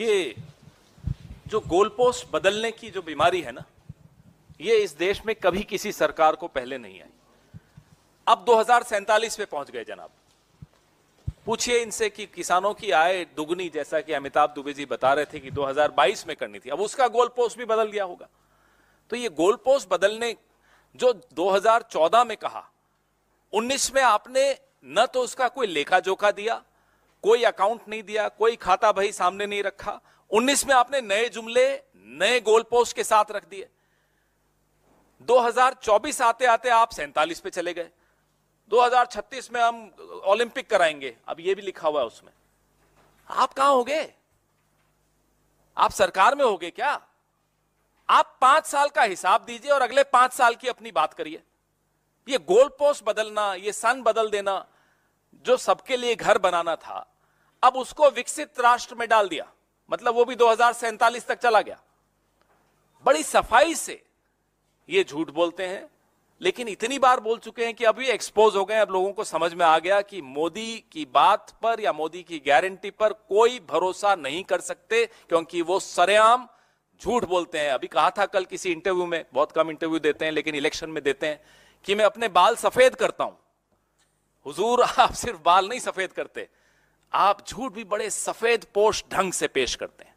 ये जो गोलपोस्ट बदलने की जो बीमारी है ना ये इस देश में कभी किसी सरकार को पहले नहीं आई अब दो पे पहुंच गए जनाब पूछिए इनसे कि किसानों की आय दुगनी जैसा कि अमिताभ दुबे जी बता रहे थे कि 2022 में करनी थी अब उसका गोल पोस्ट भी बदल गया होगा तो ये गोल पोस्ट बदलने जो 2014 में कहा 19 में आपने न तो उसका कोई लेखा जोखा दिया कोई अकाउंट नहीं दिया कोई खाता भाई सामने नहीं रखा 19 में आपने नए जुमले नए गोल पोस्ट के साथ रख दिए 2024 आते आते आप सैंतालीस पे चले गए 2036 में हम ओलंपिक कराएंगे अब ये भी लिखा हुआ है उसमें आप कहां हो गए आप सरकार में हो गए क्या आप पांच साल का हिसाब दीजिए और अगले पांच साल की अपनी बात करिए ये गोल पोस्ट बदलना ये सन बदल देना जो सबके लिए घर बनाना था अब उसको विकसित राष्ट्र में डाल दिया मतलब वो भी दो तक चला गया बड़ी सफाई से ये झूठ बोलते हैं लेकिन इतनी बार बोल चुके हैं कि अब ये एक्सपोज हो गए अब लोगों को समझ में आ गया कि मोदी की बात पर या मोदी की गारंटी पर कोई भरोसा नहीं कर सकते क्योंकि वो सरेआम झूठ बोलते हैं अभी कहा था कल किसी इंटरव्यू में बहुत कम इंटरव्यू देते हैं लेकिन इलेक्शन में देते हैं कि मैं अपने बाल सफेद करता हूं हुजूर आप सिर्फ बाल नहीं सफेद करते आप झूठ भी बड़े सफेद पोष ढंग से पेश करते हैं